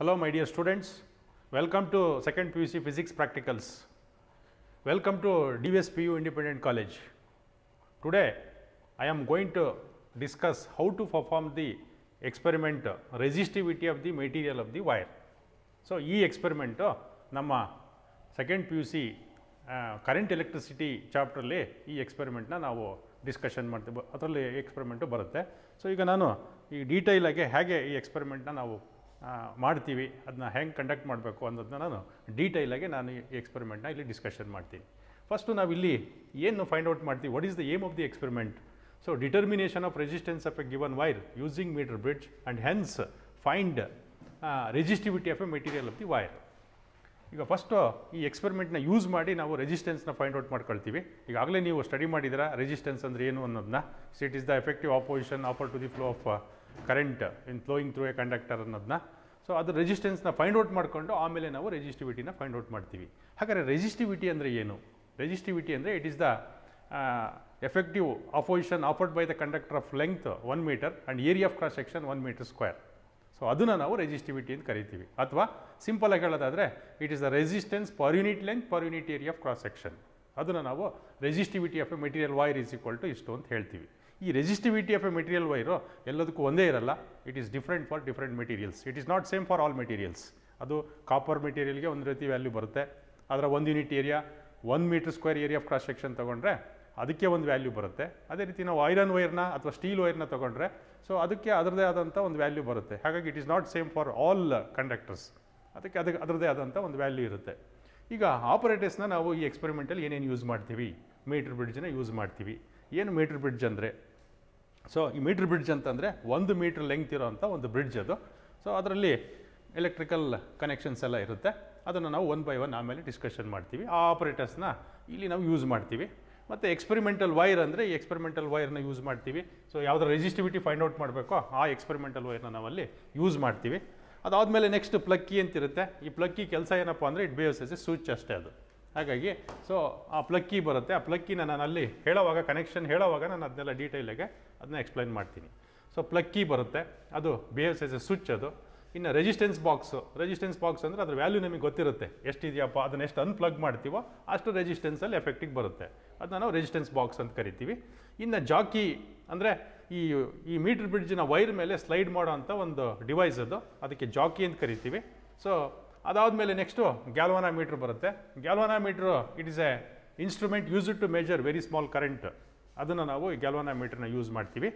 Hello my dear students, welcome to second PUC physics practicals. Welcome to DSPU independent college. Today I am going to discuss how to perform the experiment resistivity of the material of the wire. So, e experiment nama second PUC uh, current electricity chapter le e experiment na na discussion maadthe, atharle experiment barathe. So, you can know, detail like hage e experiment na na ಮಾಡ್ತೀವಿ ಅದನ್ನ ಹೆಂಗೆ conduct ಮಾಡಬೇಕು ಅನ್ನೋದನ್ನ ನಾನು ಡೀಟೈಲಾಗಿ ನಾನು ಈ ಎಕ್ಸ್ಪೆರಿಮೆಂಟ್ನ ಇಲ್ಲಿ discussion ಮಾಡ್ತೀನಿ ಫಸ್ಟು ನಾವಿಲ್ಲಿ ಏನು ಫೈಂಡ್ ಔಟ್ ಮಾಡ್ತೀವಿ what is the aim of the experiment so determination of resistance of a given wire using metre bridge and hence find resistivity of a material of the wire ಈಗ first ಈ ಎಕ್ಸ್ಪೆರಿಮೆಂಟ್ನ use ಮಾಡಿ ನಾವು ರೆಸಿಸ್ಟೆನ್ಸ್ನ find out ಮಾಡ್ಕೊಳ್ತೀವಿ ಈಗಾಗಲೇ ನೀವು study ಮಾಡಿದ್ರೆ resistance ಅಂದರೆ ಏನು ಅನ್ನೋದನ್ನ it is the effective opposition offer to the flow of current in flowing through a conductor ಅನ್ನೋದನ್ನ ಸೊ ಅದು ರೆಜಿಸ್ಟೆನ್ಸ್ನ ಫೈಂಡ್ ಔಟ್ ಮಾಡಿಕೊಂಡು ಆಮೇಲೆ ನಾವು ರೆಜಿಸ್ಟಿವಿಟಿನ ಫೈಂಡ್ ಔಟ್ ಮಾಡ್ತೀವಿ ಹಾಗಾದರೆ ರೆಜಿಸ್ಟಿವಿಟಿ ಅಂದರೆ ಏನು ರೆಜಿಸ್ಟಿವಿಟಿ ಅಂದರೆ it is the effective opposition offered by the conductor of length one metre and area of cross section one metre square so ಅದನ್ನು ನಾವು ರೆಜಿಸ್ಟಿವಿಟಿ ಅಂತ ಕರಿತೀವಿ ಅಥವಾ ಸಿಂಪಲ್ ಆಗಿ ಹೇಳೋದಾದರೆ it is the resistance per unit length per unit area of cross section ಅದನ್ನು ನಾವು resistivity of a material wire is equal to ಇಷ್ಟು ಅಂತ ಹೇಳ್ತೀವಿ ಈ resistivity of a material wire ಎಲ್ಲದಕ್ಕೂ ಒಂದೇ ಇರಲ್ಲ it is different for different materials it is not same for all materials ಅದು ಕಾಪರ್ ಮೆಟೀರಿಯಲ್ಗೆ ಒಂದು ರೀತಿ ವ್ಯಾಲ್ಯೂ ಬರುತ್ತೆ ಅದರ ಒಂದು unit area one metre square area of cross section ತೊಗೊಂಡ್ರೆ ಅದಕ್ಕೆ ಒಂದು ವ್ಯಾಲ್ಯೂ ಬರುತ್ತೆ ಅದೇ ರೀತಿ ನಾವು ಐರನ್ ವೈರ್ನ ಅಥವಾ ಸ್ಟೀಲ್ ವೈರ್ನ ತೊಗೊಂಡ್ರೆ ಸೊ ಅದಕ್ಕೆ ಅದರದೇ ಆದಂಥ ಒಂದು ವ್ಯಾಲ್ಯೂ ಬರುತ್ತೆ ಹಾಗಾಗಿ it is not same for all conductors ಅದಕ್ಕೆ ಅದಕ್ಕೆ ಅದರದೇ ಆದಂಥ ಒಂದು ವ್ಯಾಲ್ಯೂ ಇರುತ್ತೆ ಈಗ ಆಪರೇಟರ್ಸ್ನ ನಾವು ಈ ಎಕ್ಸ್ಪೆರಿಮೆಂಟಲ್ಲಿ ಏನೇನು ಯೂಸ್ ಮಾಡ್ತೀವಿ ಮೀಟರ್ ಬ್ರಿಡ್ಜನ್ನ ಯೂಸ್ ಮಾಡ್ತೀವಿ ಏನು ಮೀಟರ್ ಬ್ರಿಡ್ಜ್ ಅಂದರೆ ಸೊ ಈ ಮೀಟ್ರ್ ಬ್ರಿಡ್ಜ್ ಅಂತಂದರೆ ಒಂದು ಮೀಟ್ರ್ ಲೆಂಗ್ತ್ ಇರೋವಂಥ ಒಂದು ಬ್ರಿಡ್ಜ್ ಅದು ಸೊ ಅದರಲ್ಲಿ ಎಲೆಕ್ಟ್ರಿಕಲ್ ಕನೆಕ್ಷನ್ಸ್ ಎಲ್ಲ ಇರುತ್ತೆ ಅದನ್ನು ನಾವು ಒನ್ ಬೈ ಒನ್ ಆಮೇಲೆ ಡಿಸ್ಕಷನ್ ಮಾಡ್ತೀವಿ ಆ ಆಪ್ರೇಟರ್ಸ್ನ ಇಲ್ಲಿ ನಾವು ಯೂಸ್ ಮಾಡ್ತೀವಿ ಮತ್ತು ಎಕ್ಸ್ಪೆರಿಮೆಂಟಲ್ ವೈರ್ ಅಂದರೆ ಈ ಎಕ್ಸ್ಪೆರಿಮೆಂಟಲ್ ವೈರ್ನ ಯೂಸ್ ಮಾಡ್ತೀವಿ ಸೊ ಯಾವುದರ ರೆಸಿಸ್ಟಿವಿಟಿ ಫೈಂಡ್ ಔಟ್ ಮಾಡಬೇಕೋ ಆ ಎಕ್ಸ್ಪೆರಿಮೆಂಟಲ್ ವೈರ್ನ ನಾವಲ್ಲಿ ಯೂಸ್ ಮಾಡ್ತೀವಿ ಅದಾದಮೇಲೆ ನೆಕ್ಸ್ಟ್ ಪ್ಲಕ್ಕಿ ಅಂತಿರುತ್ತೆ ಈ ಪ್ಲಕ್ಕಿ ಕೆಲಸ ಏನಪ್ಪ ಅಂದರೆ it behaves as switch ಅಷ್ಟೇ ಅದು ಹಾಗಾಗಿ ಸೊ ಆ ಪ್ಲಕ್ಕಿ ಬರುತ್ತೆ ಆ ಪ್ಲಕ್ಕಿನ ನಾನು ಅಲ್ಲಿ ಹೇಳೋವಾಗ ಕನೆಕ್ಷನ್ ಹೇಳೋವಾಗ ನಾನು ಅದನ್ನೆಲ್ಲ ಡೀಟೇಲಾಗೆ ಅದನ್ನ ಎಕ್ಸ್ಪ್ಲೈನ್ ಮಾಡ್ತೀನಿ ಸೊ ಪ್ಲಕ್ಕಿ ಬರುತ್ತೆ ಅದು ಬಿಹೇವ್ಸ್ ಎಸ್ ಎ ಸ್ವಿಚ್ ಅದು ಇನ್ನು ರೆಜಿಸ್ಟೆನ್ಸ್ ಬಾಕ್ಸು ರೆಜಿಸ್ಟೆನ್ಸ್ ಬಾಕ್ಸ್ ಅಂದರೆ ಅದ್ರ ವ್ಯಾಲ್ಯೂ ನಿಮಗೆ ಗೊತ್ತಿರುತ್ತೆ ಎಷ್ಟಿದೆಯಪ್ಪ ಅದನ್ನ ಎಷ್ಟು ಅನ್ಪ್ಲಗ್ ಮಾಡ್ತೀವೋ ಅಷ್ಟು ರೆಜಿಸ್ಟೆನ್ಸಲ್ಲಿ ಎಫೆಕ್ಟಿಗೆ ಬರುತ್ತೆ ಅದನ್ನ ನಾವು ರೆಜಿಸ್ಟೆನ್ಸ್ ಬಾಕ್ಸ್ ಅಂತ ಕರಿತೀವಿ ಇನ್ನು ಜಾಕಿ ಅಂದರೆ ಈ ಈ ಮೀಟರ್ ಬ್ರಿಡ್ಜಿನ ವೈರ್ ಮೇಲೆ ಸ್ಲೈಡ್ ಮಾಡೋ ಒಂದು ಡಿವೈಸ್ ಅದು ಅದಕ್ಕೆ ಜಾಕಿ ಅಂತ ಕರಿತೀವಿ ಸೊ ಅದಾದ ಮೇಲೆ ನೆಕ್ಸ್ಟು ಗ್ಯಾಲ್ವಾನ ಮೀಟ್ರ್ ಬರುತ್ತೆ galvanometer it is a instrument use to measure very small current ಅದನ್ನು ನಾವು ಈ ಗ್ಯಾಲ್ವಾನ ಮೀಟ್ರನ್ನ ಯೂಸ್ ಮಾಡ್ತೀವಿ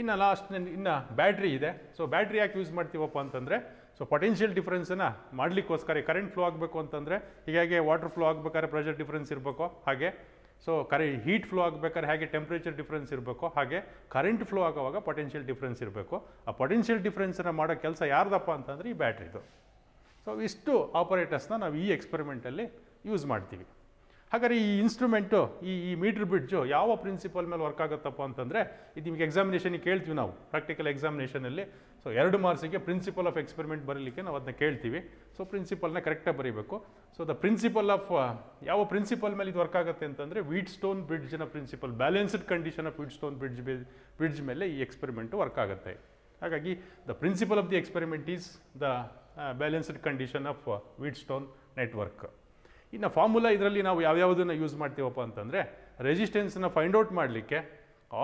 ಇನ್ನು ಲಾಸ್ಟ್ ಇನ್ನು ಬ್ಯಾಟ್ರಿ ಇದೆ ಸೊ ಬ್ಯಾಟ್ರಿ ಯಾಕೆ ಯೂಸ್ ಮಾಡ್ತೀವಪ್ಪ ಅಂತಂದರೆ ಸೊ ಪೊಟೆನ್ಷಿಯಲ್ ಡಿಫ್ರೆನ್ಸನ್ನು ಮಾಡಲಿಕ್ಕೋಸ್ಕರ ಕರೆಂಟ್ ಫ್ಲೋ ಆಗಬೇಕು ಅಂತಂದರೆ ಹೀಗಾಗಿ ವಾಟರ್ ಫ್ಲೋ ಆಗಬೇಕಾದ್ರೆ ಪ್ರೆಷರ್ ಡಿಫ್ರೆನ್ಸ್ ಇರಬೇಕು ಹಾಗೆ ಸೊ ಕರೆ ಹೀಟ್ ಫ್ಲೋ ಆಗಬೇಕಾದ್ರೆ ಹಾಗೆ ಟೆಂಪ್ರೇಚರ್ ಡಿಫ್ರೆನ್ಸ್ ಇರಬೇಕು ಹಾಗೆ ಕರೆಂಟ್ ಫ್ಲೋ ಆಗುವಾಗ ಪೊಟೆನ್ಷಿಯಲ್ ಡಿಫ್ರೆನ್ಸ್ ಇರಬೇಕು ಆ ಪೊಟೆನ್ಷಿಯಲ್ ಡಿಫ್ರೆನ್ಸನ್ನು ಮಾಡೋ ಕೆಲಸ ಯಾರ್ದಪ್ಪ ಅಂತಂದರೆ ಈ ಬ್ಯಾಟ್ರಿದು ಸೊ ಇಷ್ಟು ಆಪರೇಟರ್ಸ್ನ ನಾವು ಈ ಎಕ್ಸ್ಪೆರಿಮೆಂಟಲ್ಲಿ ಯೂಸ್ ಮಾಡ್ತೀವಿ ಹಾಗಾದ್ರೆ ಈ ಇನ್ಸ್ಟ್ರೂಮೆಂಟು ಈ ಈ ಮೀಟ್ರ್ ಬ್ರಿಡ್ಜು ಯಾವ ಪ್ರಿನ್ಸಿಪಲ್ ಮೇಲೆ ವರ್ಕ್ ಆಗುತ್ತಪ್ಪ ಅಂತಂದರೆ ಇದು ನಿಮಗೆ ಎಕ್ಸಾಮಿನೇಷನಿಗೆ ಕೇಳ್ತೀವಿ ನಾವು ಪ್ರಾಕ್ಟಿಕಲ್ ಎಕ್ಸಾಮಿನೇಷನಲ್ಲಿ ಸೊ ಎರಡು ಮಾರ್ಕ್ಸಿಗೆ ಪ್ರಿನ್ಸಿಪಲ್ ಆಫ್ ಎಕ್ಸ್ಪೆರಿಮೆಂಟ್ ಬರಲಿಕ್ಕೆ ನಾವು ಅದನ್ನ ಕೇಳ್ತೀವಿ ಸೊ ಪ್ರಿನ್ಸಿಪಲ್ನ ಕರೆಕ್ಟಾಗಿ ಬರೀಬೇಕು ಸೊ ದ ಪ್ರಿನ್ಸಿಪಲ್ ಆಫ್ ಯಾವ ಪ್ರಿನ್ಸಿಪಲ್ ಮೇಲೆ ಇದು ವರ್ಕ್ ಆಗುತ್ತೆ ಅಂತಂದರೆ ವೀಟ್ ಸ್ಟೋನ್ ಬ್ರಿಡ್ಜ್ನ principle balanced condition of Wheatstone bridge bridge ಮೇಲೆ ಈ ಎಕ್ಸ್ಪೆರಿಮೆಂಟು ವರ್ಕ್ ಆಗುತ್ತೆ ಹಾಗಾಗಿ the principle of the experiment is the balanced condition of Wheatstone network ಇನ್ನು ಫಾರ್ಮುಲಾ ಇದರಲ್ಲಿ ನಾವು ಯಾವ್ಯಾವುದನ್ನು ಯೂಸ್ ಮಾಡ್ತೀವಪ್ಪ ಅಂತಂದರೆ ರೆಸಿಸ್ಟೆನ್ಸನ್ನು ಫೈಂಡ್ ಔಟ್ ಮಾಡಲಿಕ್ಕೆ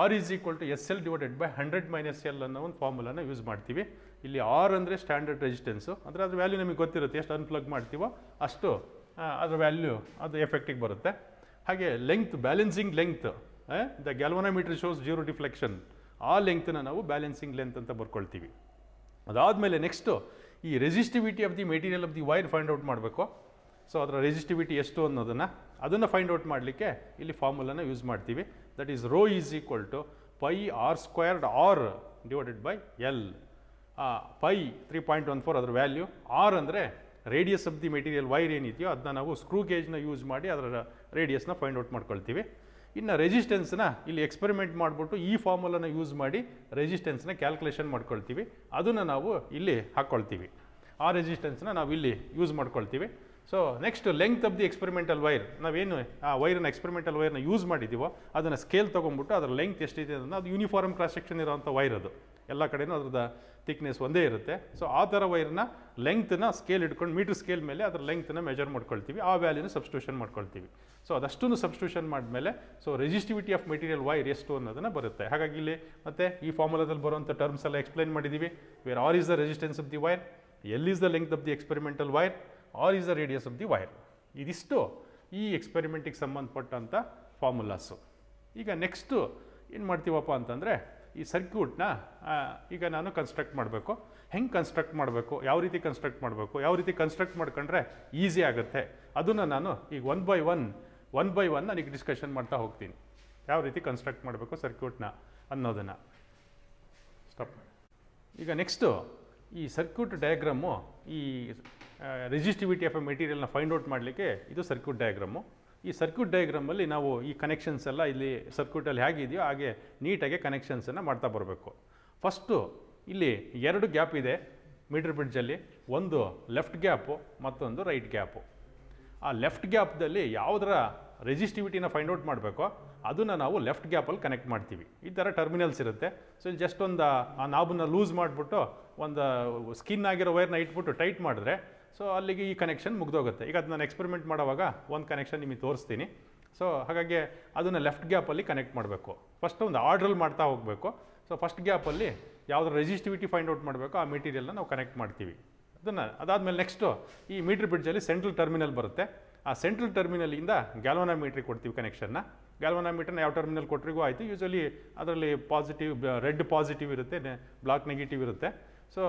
R is equal to S L divided by hundred minus L ಅನ್ನೋ ಒಂದು ಫಾರ್ಮುಲಾನ ಯೂಸ್ ಮಾಡ್ತೀವಿ ಇಲ್ಲಿ ಆರ್ ಅಂದರೆ ಸ್ಟ್ಯಾಂಡರ್ಡ್ ರೆಸಿಸ್ಟೆನ್ಸು ಅಂದರೆ ಅದ್ರ ವ್ಯಾಲ್ಯೂ ನಮಗೆ ಗೊತ್ತಿರುತ್ತೆ ಎಷ್ಟು ಅನ್ಪ್ಲಗ್ ಮಾಡ್ತೀವೋ ಅಷ್ಟು ಅದರ ವ್ಯಾಲ್ಯೂ ಅದು ಎಫೆಕ್ಟಿಗೆ ಬರುತ್ತೆ ಹಾಗೆ length balancing length the galvanometer shows zero deflection ಆ ಲೆಂತ್ನ ನಾವು ಬ್ಯಾಲೆನ್ಸಿಂಗ್ ಲೆಂತ್ ಅಂತ ಬರ್ಕೊಳ್ತೀವಿ ಅದಾದಮೇಲೆ ನೆಕ್ಸ್ಟು ಈ resistivity of the material of the wire find out ಮಾಡಬೇಕು ಸೊ ಅದರ ರೆಸಿಸ್ಟಿವಿಟಿ ಎಷ್ಟು ಅನ್ನೋದನ್ನು ಅದನ್ನು ಫೈಂಡ್ ಔಟ್ ಮಾಡಲಿಕ್ಕೆ ಇಲ್ಲಿ ಫಾರ್ಮುಲಾನ ಯೂಸ್ ಮಾಡ್ತೀವಿ that is rho is equal to pi R squared R divided by L pi three point one four ಅದರ ವ್ಯಾಲ್ಯೂ ಆರ್ ಅಂದರೆ radius of the material wire ಏನಿದೆಯೋ ಅದನ್ನ ನಾವು ಸ್ಕ್ರೂ ಗೇಜ್ನ ಯೂಸ್ ಮಾಡಿ ಅದರ ರೇಡಿಯಸ್ನ ಫೈಂಡ್ ಔಟ್ ಮಾಡ್ಕೊಳ್ತೀವಿ ಇನ್ನು ರೆಜಿಸ್ಟೆನ್ಸ್ನ ಇಲ್ಲಿ ಎಕ್ಸ್ಪೆರಿಮೆಂಟ್ ಮಾಡಿಬಿಟ್ಟು ಈ ಫಾರ್ಮುಲಾನ ಯೂಸ್ ಮಾಡಿ ರೆಜಿಸ್ಟೆನ್ಸ್ನ ಕ್ಯಾಲ್ಕುಲೇಷನ್ ಮಾಡ್ಕೊಳ್ತೀವಿ ಅದನ್ನು ನಾವು ಇಲ್ಲಿ ಹಾಕ್ಕೊಳ್ತೀವಿ ಆ ರೆಜಿಸ್ಟೆನ್ಸ್ನ ನಾವು ಇಲ್ಲಿ ಯೂಸ್ ಮಾಡ್ಕೊಳ್ತೀವಿ so next length of the experimental wire ನಾವೇನು ಆ ವೈರನ್ನ ಎಕ್ಸ್ಪೆರಿಮೆಂಟಲ್ ವೈರ್ನ ಯೂಸ್ ಮಾಡಿದ್ದೀವೋ ಅದನ್ನು ಸ್ಕೇಲ್ ತೊಗೊಂಡ್ಬಿಟ್ಟು ಅದರ ಲೆಂತ್ ಎಷ್ಟಿದೆ ಅನ್ನೋದು ಅದು ಯೂನಿಫಾರ್ಮ್ ಕ್ರಾಸ್ ಸೆಕ್ಷನ್ ಇರೋವಂಥ ವೈರ್ ಅದು ಎಲ್ಲ ಕಡೆಯೂ ಅದ್ರದ್ದು ಥಿಕ್ನೆಸ್ ಒಂದೇ ಇರುತ್ತೆ ಸೊ ಆ ಥರ ವೈರ್ನ ಲೆಂಗ್ತನ್ನ ಸ್ಕೇಲ್ ಇಟ್ಕೊಂಡು ಮೀಟರ್ ಸ್ಕೇಲ್ ಮೇಲೆ ಅದರ ಲೆಂಗ್ತನ್ನ ಮೆಜರ್ ಮಾಡ್ಕೊಳ್ತೀವಿ ಆ ವ್ಯಾಲ್ಯೂನ ಸಬ್ಸ್ಟ್ಯೂಷನ್ ಮಾಡ್ಕೊಳ್ತೀವಿ ಸೊ ಅದಷ್ಟನ್ನು ಸಬ್ಸ್ಟ್ಯೂಷನ್ ಮಾಡಿದ್ಮೇಲೆ so resistivity of material wire ಎಷ್ಟು ಅನ್ನೋದನ್ನು ಬರುತ್ತೆ ಹಾಗಾಗಿ ಇಲ್ಲಿ ಮತ್ತೆ ಈ ಫಾರ್ಮುಲಾದಲ್ಲಿ ಬರುವಂಥ ಟರ್ಮ್ಸ್ ಎಲ್ಲ ಎಕ್ಸ್ಪ್ಲೈನ್ ಮಾಡಿದ್ದೀವಿ where R is the resistance of the wire L is the length of the experimental wire R is the radius of the wire ಇದಿಷ್ಟು ಈ ಎಕ್ಸ್ಪೆರಿಮೆಂಟಿಗೆ ಸಂಬಂಧಪಟ್ಟಂಥ ಫಾರ್ಮುಲಾಸು ಈಗ ನೆಕ್ಸ್ಟು ಏನು ಮಾಡ್ತೀವಪ್ಪ ಅಂತಂದರೆ ಈ ಸರ್ಕ್ಯೂಟ್ನ ಈಗ ನಾನು ಕನ್ಸ್ಟ್ರಕ್ಟ್ ಮಾಡಬೇಕು ಹೆಂಗೆ ಕನ್ಸ್ಟ್ರಕ್ಟ್ ಮಾಡಬೇಕು ಯಾವ ರೀತಿ ಕನ್ಸ್ಟ್ರಕ್ಟ್ ಮಾಡಬೇಕು ಯಾವ ರೀತಿ ಕನ್ಸ್ಟ್ರಕ್ಟ್ ಮಾಡ್ಕೊಂಡ್ರೆ ಈಸಿ ಆಗುತ್ತೆ ಅದನ್ನು ನಾನು ಈಗ one by one one by one ನನಗೆ ಡಿಸ್ಕಷನ್ ಮಾಡ್ತಾ ಹೋಗ್ತೀನಿ ಯಾವ ರೀತಿ ಕನ್ಸ್ಟ್ರಕ್ಟ್ ಮಾಡಬೇಕು ಸರ್ಕ್ಯೂಟ್ನ ಅನ್ನೋದನ್ನು ಸ್ಟಾಪ್ ಈಗ ನೆಕ್ಸ್ಟು ಈ ಸರ್ಕ್ಯೂಟ್ ಡಯಾಗ್ರಾಮು ಈ ರೆಸಿಸ್ಟಿವಿಟಿ ಆಫ್ ಎ ಮೆಟೀರಿಯಲ್ನ ಫೈಂಡ್ ಔಟ್ ಮಾಡಲಿಕ್ಕೆ ಇದು ಸರ್ಕ್ಯೂಟ್ ಡಯಾಗ್ರಾಮು ಈ ಸರ್ಕ್ಯೂಟ್ ಡಯಾಗ್ರಾಮಲ್ಲಿ ನಾವು ಈ ಕನೆಕ್ಷನ್ಸ್ ಎಲ್ಲ ಇಲ್ಲಿ ಸರ್ಕ್ಯೂಟಲ್ಲಿ ಹೇಗಿದೆಯೋ ಹಾಗೆ ನೀಟಾಗಿ ಕನೆಕ್ಷನ್ಸನ್ನು ಮಾಡ್ತಾ ಬರಬೇಕು ಫಸ್ಟು ಇಲ್ಲಿ ಎರಡು ಗ್ಯಾಪ್ ಇದೆ ಮೀಟರ್ ಬ್ರಿಡ್ಜಲ್ಲಿ ಒಂದು ಲೆಫ್ಟ್ ಗ್ಯಾಪು ಮತ್ತೊಂದು ರೈಟ್ ಗ್ಯಾಪು ಆ ಲೆಫ್ಟ್ ಗ್ಯಾಪ್ದಲ್ಲಿ ಯಾವುದರ ರೆಸಿಸ್ಟಿವಿಟಿನ ಫೈಂಡ್ ಔಟ್ ಮಾಡಬೇಕೋ ಅದನ್ನು ನಾವು ಲೆಫ್ಟ್ ಗ್ಯಾಪಲ್ಲಿ ಕನೆಕ್ಟ್ ಮಾಡ್ತೀವಿ ಈ ಥರ ಟರ್ಮಿನಲ್ಸ್ ಇರುತ್ತೆ ಸೊ ಇಲ್ಲಿ ಜಸ್ಟ್ ಒಂದು ಆ ನಾಬನ್ನ ಲೂಸ್ ಮಾಡಿಬಿಟ್ಟು ಒಂದು ಸ್ಕಿನ್ ಆಗಿರೋ ವೈರ್ನ ಇಟ್ಬಿಟ್ಟು ಟೈಟ್ ಮಾಡಿದ್ರೆ ಸೊ ಅಲ್ಲಿಗೆ ಈ ಕನೆಕ್ಷನ್ ಮುಗ್ದೋಗುತ್ತೆ ಈಗ ಅದು ನಾನು ಎಕ್ಸ್ಪೆರಿಮೆಂಟ್ ಮಾಡೋವಾಗ ಒಂದು ಕನೆಕ್ಷನ್ ನಿಮಗೆ ತೋರಿಸ್ತೀನಿ ಸೊ ಹಾಗಾಗಿ ಅದನ್ನು ಲೆಫ್ಟ್ ಗ್ಯಾಪಲ್ಲಿ ಕನೆಕ್ಟ್ ಮಾಡಬೇಕು ಫಸ್ಟ್ ಒಂದು ಆರ್ಡ್ರಲ್ಲಿ ಮಾಡ್ತಾ ಹೋಗಬೇಕು ಸೊ ಫಸ್ಟ್ ಗ್ಯಾಪಲ್ಲಿ ಯಾವುದೋ ರೆಸಿಸ್ಟಿವಿಟಿ ಫೈಂಡ್ ಔಟ್ ಮಾಡಬೇಕು ಆ ಮೆಟೀರಿಯಲ್ನ ನಾವು ಕನೆಕ್ಟ್ ಮಾಡ್ತೀವಿ ಅದನ್ನು ಅದಾದಮೇಲೆ ನೆಕ್ಸ್ಟು ಈ ಮೀಟ್ರ್ ಬ್ರಿಡ್ಜಲ್ಲಿ ಸೆಂಟ್ರಲ್ ಟರ್ಮಿನಲ್ ಬರುತ್ತೆ ಆ ಸೆಂಟ್ರಲ್ ಟರ್ಮಿನಲಿಂದ ಗ್ಯಾಲ್ವನ ಮೀಟ್ರಿಗೆ ಕೊಡ್ತೀವಿ ಕನೆಕ್ಷನ್ನ ಗ್ಯಾಲ್ವನ ಮೀಟ್ರನ್ನ ಯಾವ ಟರ್ಮಿನಲ್ ಕೊಟ್ಟರಿಗೂ ಆಯಿತು ಯೂಸ್ವಲಿ ಅದರಲ್ಲಿ ಪಾಸಿಟಿವ್ ರೆಡ್ ಪಾಸಿಟಿವ್ ಇರುತ್ತೆ ಬ್ಲಾಕ್ ನೆಗೆಟಿವ್ ಇರುತ್ತೆ ಸೊ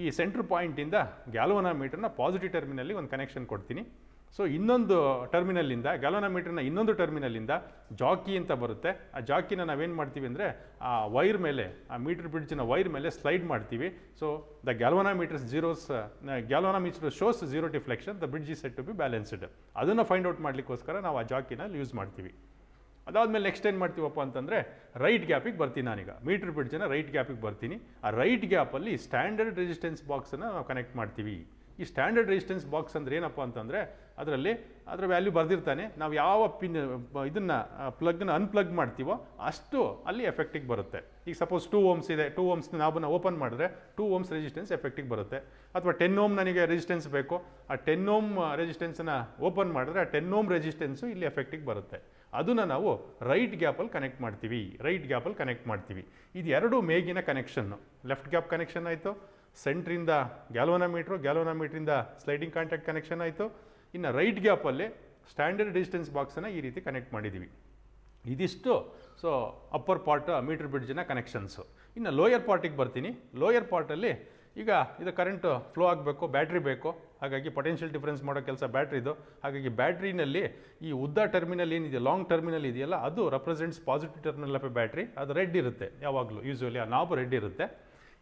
ಈ ಸೆಂಟ್ರ್ ಪಾಯಿಂಟಿಂದ ಗ್ಯಾಲೋನ ಮೀಟರ್ನ ಪಾಸಿಟಿವ್ ಟರ್ಮಿನಲ್ಲಿ ಒಂದು ಕನೆಕ್ಷನ್ ಕೊಡ್ತೀನಿ ಸೊ ಇನ್ನೊಂದು ಟರ್ಮಿನಲ್ಲಿಂದ ಗ್ಯಾಲೋನ ಮೀಟರ್ನ ಇನ್ನೊಂದು ಟರ್ಮಿನಲ್ಲಿಂದ ಜಾಕಿ ಅಂತ ಬರುತ್ತೆ ಆ ಜಾಕಿನ ನಾವೇನು ಮಾಡ್ತೀವಿ ಅಂದರೆ ಆ ವೈರ್ ಮೇಲೆ ಆ ಮೀಟರ್ ಬ್ರಿಡ್ಜ್ನ ವೈರ್ ಮೇಲೆ ಸ್ಲೈಡ್ ಮಾಡ್ತೀವಿ so the galvanometers zeroes galvanometer shows zero deflection the bridge is set to be balanced ಅದನ್ನು ಫೈಂಡ್ ಔಟ್ ಮಾಡಲಿಕ್ಕೋಸ್ಕರ ನಾವು ಆ ಜಾಕಿನಲ್ಲಿ ಯೂಸ್ ಮಾಡ್ತೀವಿ ಅದಾದಮೇಲೆ ನೆಕ್ಸ್ಟ್ ಏನು ಮಾಡ್ತೀವಪ್ಪ ಅಂತಂದರೆ ರೈಟ್ ಗ್ಯಾಪಿಗೆ ಬರ್ತೀನಿ ನಾನೀಗ ಮೀಟರ್ ಜನ ರೈಟ್ ಗ್ಯಾಪಿಗೆ ಬರ್ತೀನಿ ಆ ರೈಟ್ ಗ್ಯಾಪಲ್ಲಿ ಸ್ಟ್ಯಾಂಡರ್ಡ್ ರೆಸಿಸ್ಟೆನ್ಸ್ ಬಾಕ್ಸನ್ನು ನಾವು ಕನೆಕ್ಟ್ ಮಾಡ್ತೀವಿ ಈ ಸ್ಟ್ಯಾಂಡರ್ಡ್ ರೆಸಿಸ್ಟೆನ್ಸ್ ಬಾಕ್ಸ್ ಅಂದರೆ ಏನಪ್ಪ ಅಂತಂದರೆ ಅದರಲ್ಲಿ ಅದರ ವ್ಯಾಲ್ಯೂ ಬರೆದಿರ್ತಾನೆ ನಾವು ಯಾವ ಪಿನ್ ಇದನ್ನು ಪ್ಲಗ್ನ ಅನ್ಪ್ಲಗ್ ಮಾಡ್ತೀವೋ ಅಷ್ಟು ಅಲ್ಲಿ ಎಫೆಕ್ಟಿಗೆ ಬರುತ್ತೆ ಈಗ ಸಪೋಸ್ ಟೂ ಓಮ್ಸ್ ಇದೆ ಟೂ ಓಮ್ಸ್ ನಾವನ್ನ ಓಪನ್ ಮಾಡಿದ್ರೆ ಟೂ ಓಮ್ಸ್ ರೆಸಿಸ್ಟೆನ್ಸ್ ಎಫೆಕ್ಟಿಗೆ ಬರುತ್ತೆ ಅಥವಾ ಟೆನ್ ಓಮ್ ನನಗೆ ರೆಸಿಸ್ಟೆನ್ಸ್ ಬೇಕು ಆ ಟೆನ್ ಓಮ್ ರೆಸಿಸ್ಟೆನ್ಸನ್ನು ಓಪನ್ ಮಾಡಿದ್ರೆ ಆ ಟೆನ್ ಓಮ್ ರೆಸಿಸ್ಟೆನ್ಸು ಇಲ್ಲಿ ಎಫೆಕ್ಟಿಗೆ ಬರುತ್ತೆ ಅದನ್ನು ನಾವು ರೈಟ್ ಗ್ಯಾಪಲ್ಲಿ ಕನೆಕ್ಟ್ ಮಾಡ್ತೀವಿ ರೈಟ್ ಗ್ಯಾಪಲ್ಲಿ ಕನೆಕ್ಟ್ ಮಾಡ್ತೀವಿ ಇದು ಎರಡು ಮೇಗಿನ ಕನೆಕ್ಷನ್ನು ಲೆಫ್ಟ್ ಗ್ಯಾಪ್ ಕನೆಕ್ಷನ್ ಆಯಿತು ಸೆಂಟ್ರಿಂದ ಗ್ಯಾಲೋನಾ ಮೀಟ್ರು ಗ್ಯಾಲೋನಾ ಮೀಟ್ರಿಂದ ಸ್ಲೈಡಿಂಗ್ ಕಾಂಟ್ಯಾಕ್ಟ್ ಕನೆಕ್ಷನ್ ಆಯಿತು ಇನ್ನು ರೈಟ್ ಗ್ಯಾಪಲ್ಲಿ ಸ್ಟ್ಯಾಂಡರ್ಡ್ ಡಿಸ್ಟೆನ್ಸ್ ಬಾಕ್ಸನ್ನು ಈ ರೀತಿ ಕನೆಕ್ಟ್ ಮಾಡಿದ್ದೀವಿ ಇದಿಷ್ಟು ಸೊ ಅಪ್ಪರ್ ಪಾರ್ಟ್ ಮೀಟರ್ ಬ್ರಿಡ್ಜಿನ ಕನೆಕ್ಷನ್ಸು ಇನ್ನು ಲೋಯರ್ ಪಾರ್ಟಿಗೆ ಬರ್ತೀನಿ ಲೋಯರ್ ಪಾರ್ಟಲ್ಲಿ ಈಗ ಇದು ಕರೆಂಟು ಫ್ಲೋ ಆಗಬೇಕು ಬ್ಯಾಟ್ರಿ ಬೇಕು ಹಾಗಾಗಿ ಪೊಟೆನ್ಷಿಯಲ್ ಡಿಫರೆನ್ಸ್ ಮಾಡೋ ಕೆಲಸ ಬ್ಯಾಟ್ರಿದು ಹಾಗಾಗಿ ಬ್ಯಾಟ್ರಿನಲ್ಲಿ ಈ ಉದ್ದ ಟರ್ಮಿನಲ್ ಏನಿದೆ ಲಾಂಗ್ ಟರ್ಮಿನಲ್ ಇದೆಯಲ್ಲ ಅದು represents positive terminal of a battery ಅದು ರೆಡ್ ಇರುತ್ತೆ ಯಾವಾಗಲೂ ಯೂಸ್ವಲಿ ಆ ನಾಬು ರೆಡ್ ಇರುತ್ತೆ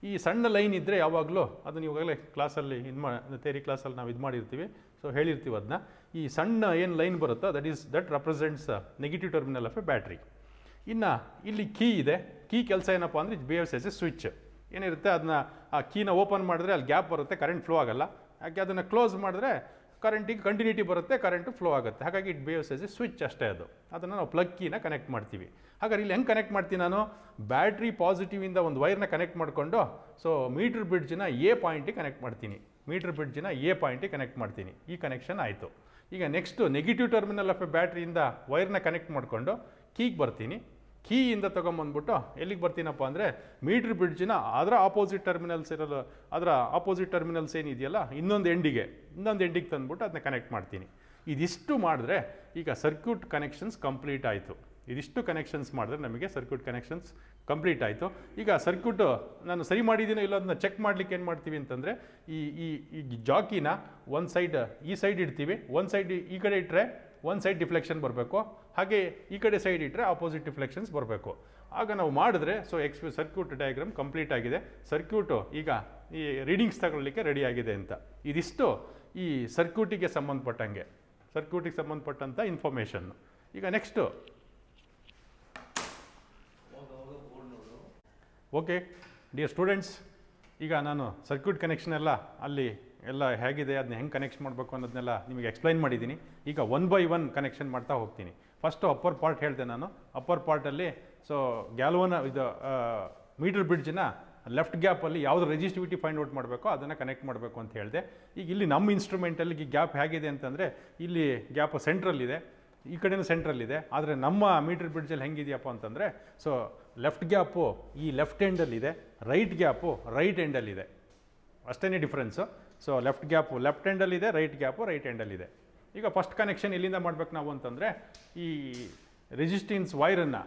ಈ ಸಣ್ಣ ಲೈನ್ ಇದ್ದರೆ ಯಾವಾಗಲೂ ಅದನ್ನು ಇವಾಗಲೇ ಕ್ಲಾಸಲ್ಲಿ ಇದು ಮಾ ತೇರಿ ಕ್ಲಾಸಲ್ಲಿ ನಾವು ಇದು ಮಾಡಿರ್ತೀವಿ ಸೊ ಹೇಳಿರ್ತೀವಿ ಅದನ್ನ ಈ ಸಣ್ಣ ಏನು ಲೈನ್ ಬರುತ್ತೋ that is that represents negative terminal of a battery ಇನ್ನು ಇಲ್ಲಿ ಕೀ ಇದೆ ಕೀ ಕೆಲಸ ಏನಪ್ಪ ಅಂದರೆ ಬಿಹೇವ್ಸ್ ಎಸ್ ಎಸ್ ಸ್ವಿಚ್ ಏನಿರುತ್ತೆ ಅದನ್ನ ಆ ಕೀನ ಓಪನ್ ಮಾಡಿದ್ರೆ ಅಲ್ಲಿ ಗ್ಯಾಪ್ ಬರುತ್ತೆ ಕರೆಂಟ್ ಫ್ಲೋ ಆಗಲ್ಲ ಯಾಕೆ ಅದನ್ನು ಕ್ಲೋಸ್ ಮಾಡಿದ್ರೆ ಕರೆಂಟಿಗೆ ಕಂಟಿನ್ಯೂಟಿ ಬರುತ್ತೆ ಕರೆಂಟು ಫ್ಲೋ ಆಗುತ್ತೆ ಹಾಗಾಗಿ it behaves as a switch ಅಷ್ಟೇ ಅದು ಅದನ್ನು ನಾವು ಪ್ಲಕ್ಕಿನ ಕನೆಕ್ಟ್ ಮಾಡ್ತೀವಿ ಹಾಗಾದ್ರೆ ಇಲ್ಲಿ ಹೆಂಗೆ ಕನೆಕ್ಟ್ ಮಾಡ್ತೀನಿ ನಾನು ಬ್ಯಾಟ್ರಿ ಪಾಸಿಟಿವಿಂದ ಒಂದು ವೈರ್ನ ಕನೆಕ್ಟ್ ಮಾಡಿಕೊಂಡು ಸೊ ಮೀಟ್ರ್ ಬ್ರಿಡ್ಜ್ನ ಎ ಪಾಯಿಂಟಿಗೆ ಕನೆಕ್ಟ್ ಮಾಡ್ತೀನಿ ಮೀಟ್ರ್ ಬ್ರಿಡ್ಜ್ನ ಎ ಪಾಯಿಂಟಿಗೆ ಕನೆಕ್ಟ್ ಮಾಡ್ತೀನಿ ಈ ಕನೆಕ್ಷನ್ ಆಯಿತು ಈಗ next negative terminal of a ಬ್ಯಾಟ್ರಿಯಿಂದ ವೈರ್ನ ಕನೆಕ್ಟ್ ಮಾಡಿಕೊಂಡು ಕೀಗೆ ಬರ್ತೀನಿ ಕೀಯಿಂದ ತಗೊಂಬಂದ್ಬಿಟ್ಟು ಎಲ್ಲಿಗೆ ಬರ್ತೀನಪ್ಪ ಅಂದರೆ ಮೀಟ್ರ್ ಬ್ರಿಡ್ಜಿನ ಅದರ ಆಪೋಸಿಟ್ ಟರ್ಮಿನಲ್ಸ್ ಇರೋದು ಅದರ ಆಪೋಸಿಟ್ ಟರ್ಮಿನಲ್ಸ್ ಏನಿದೆಯಲ್ಲ ಇನ್ನೊಂದು ಎಂಡಿಗೆ ಇನ್ನೊಂದು ಎಂಡಿಗೆ ತಂದುಬಿಟ್ಟು ಅದನ್ನ ಕನೆಕ್ಟ್ ಮಾಡ್ತೀನಿ ಇದಿಷ್ಟು ಮಾಡಿದ್ರೆ ಈಗ ಸರ್ಕ್ಯೂಟ್ ಕನೆಕ್ಷನ್ಸ್ ಕಂಪ್ಲೀಟ್ ಆಯಿತು ಇದಿಷ್ಟು ಕನೆಕ್ಷನ್ಸ್ ಮಾಡಿದ್ರೆ ನಮಗೆ ಸರ್ಕ್ಯೂಟ್ ಕನೆಕ್ಷನ್ಸ್ ಕಂಪ್ಲೀಟ್ ಆಯಿತು ಈಗ ಸರ್ಕ್ಯೂಟು ನಾನು ಸರಿ ಮಾಡಿದ್ದೀನೋ ಇಲ್ಲ ಅದನ್ನ ಚೆಕ್ ಮಾಡಲಿಕ್ಕೆ ಏನು ಮಾಡ್ತೀವಿ ಅಂತಂದರೆ ಈ ಈ ಜಾಕಿನ ಒಂದು ಸೈಡ್ ಈ ಸೈಡ್ ಇಡ್ತೀವಿ ಒಂದು ಸೈಡ್ ಈ ಕಡೆ ಇಟ್ಟರೆ ಒಂದು ಸೈಡ್ ಡಿಫ್ಲೆಕ್ಷನ್ ಬರಬೇಕು ಹಾಗೆ ಈ ಕಡೆ ಸೈಡ್ ಇಟ್ಟರೆ ಆಪೋಸಿಟ್ ಡಿಫ್ಲೆಕ್ಷನ್ಸ್ ಬರಬೇಕು ಆಗ ನಾವು ಮಾಡಿದ್ರೆ so X circuit diagram complete ಆಗಿದೆ ಸರ್ಕ್ಯೂಟು ಈಗ ಈ ರೀಡಿಂಗ್ಸ್ ತಗೊಳ್ಳಿಕ್ಕೆ ರೆಡಿಯಾಗಿದೆ ಅಂತ ಇದಿಷ್ಟು ಈ ಸರ್ಕ್ಯೂಟಿಗೆ ಸಂಬಂಧಪಟ್ಟಂಗೆ ಸರ್ಕ್ಯೂಟಿಗೆ ಸಂಬಂಧಪಟ್ಟಂಥ ಇನ್ಫಾರ್ಮೇಷನ್ನು ಈಗ ನೆಕ್ಸ್ಟು ಓಕೆ ಡಿಯರ್ ಸ್ಟೂಡೆಂಟ್ಸ್ ಈಗ ನಾನು ಸರ್ಕ್ಯೂಟ್ ಕನೆಕ್ಷನ್ ಎಲ್ಲ ಅಲ್ಲಿ ಎಲ್ಲ ಹೇಗಿದೆ ಅದನ್ನ ಹೆಂಗೆ ಕನೆಕ್ಟ್ ಮಾಡಬೇಕು ಅನ್ನೋದನ್ನೆಲ್ಲ ನಿಮಗೆ ಎಕ್ಸ್ಪ್ಲೈನ್ ಮಾಡಿದ್ದೀನಿ ಈಗ ಒನ್ ಬೈ ಒನ್ ಕನೆಕ್ಷನ್ ಮಾಡ್ತಾ ಹೋಗ್ತೀನಿ ಫಸ್ಟು ಅಪ್ಪರ್ ಪಾರ್ಟ್ ಹೇಳಿದೆ ನಾನು ಅಪ್ಪರ್ ಪಾರ್ಟಲ್ಲಿ ಸೊ ಗ್ಯಾಲ್ವನ ಇದು ಮೀಟರ್ ಬ್ರಿಡ್ಜನ್ನ ಲೆಫ್ಟ್ ಗ್ಯಾಪಲ್ಲಿ ಯಾವುದು ರೆಜಿಸ್ಟಿವಿಟಿ ಫೈಂಡ್ ಔಟ್ ಮಾಡಬೇಕೋ ಅದನ್ನು ಕನೆಕ್ಟ್ ಮಾಡಬೇಕು ಅಂತ ಹೇಳಿದೆ ಈಗ ಇಲ್ಲಿ ನಮ್ಮ ಇನ್ಸ್ಟ್ರೂಮೆಂಟಲ್ಲಿ ಗ್ಯಾಪ್ ಹೇಗಿದೆ ಅಂತಂದರೆ ಇಲ್ಲಿ ಗ್ಯಾಪ್ ಸೆಂಟ್ರಲ್ಲಿದೆ ಈ ಕಡೆಯೂ ಸೆಂಟ್ರಲ್ಲಿದೆ ಆದರೆ ನಮ್ಮ ಮೀಟರ್ ಬ್ರಿಡ್ಜಲ್ಲಿ ಹೆಂಗಿದೆಯಪ್ಪ ಅಂತಂದರೆ ಸೊ ಲೆಫ್ಟ್ ಗ್ಯಾಪು ಈ ಲೆಫ್ಟ್ ಎಂಡಲ್ಲಿದೆ ರೈಟ್ ಗ್ಯಾಪು ರೈಟ್ ಎಂಡಲ್ಲಿದೆ ಅಷ್ಟೇ difference so left gap left ಹ್ಯಾಂಡಲ್ಲಿದೆ ರೈಟ್ ಗ್ಯಾಪು ರೈಟ್ ಹ್ಯಾಂಡಲ್ಲಿದೆ ಈಗ ಫಸ್ಟ್ ಕನೆಕ್ಷನ್ ಎಲ್ಲಿಂದ ಮಾಡಬೇಕು ನಾವು ಅಂತಂದರೆ ಈ ರೆಜಿಸ್ಟೆನ್ಸ್ ವೈರನ್ನು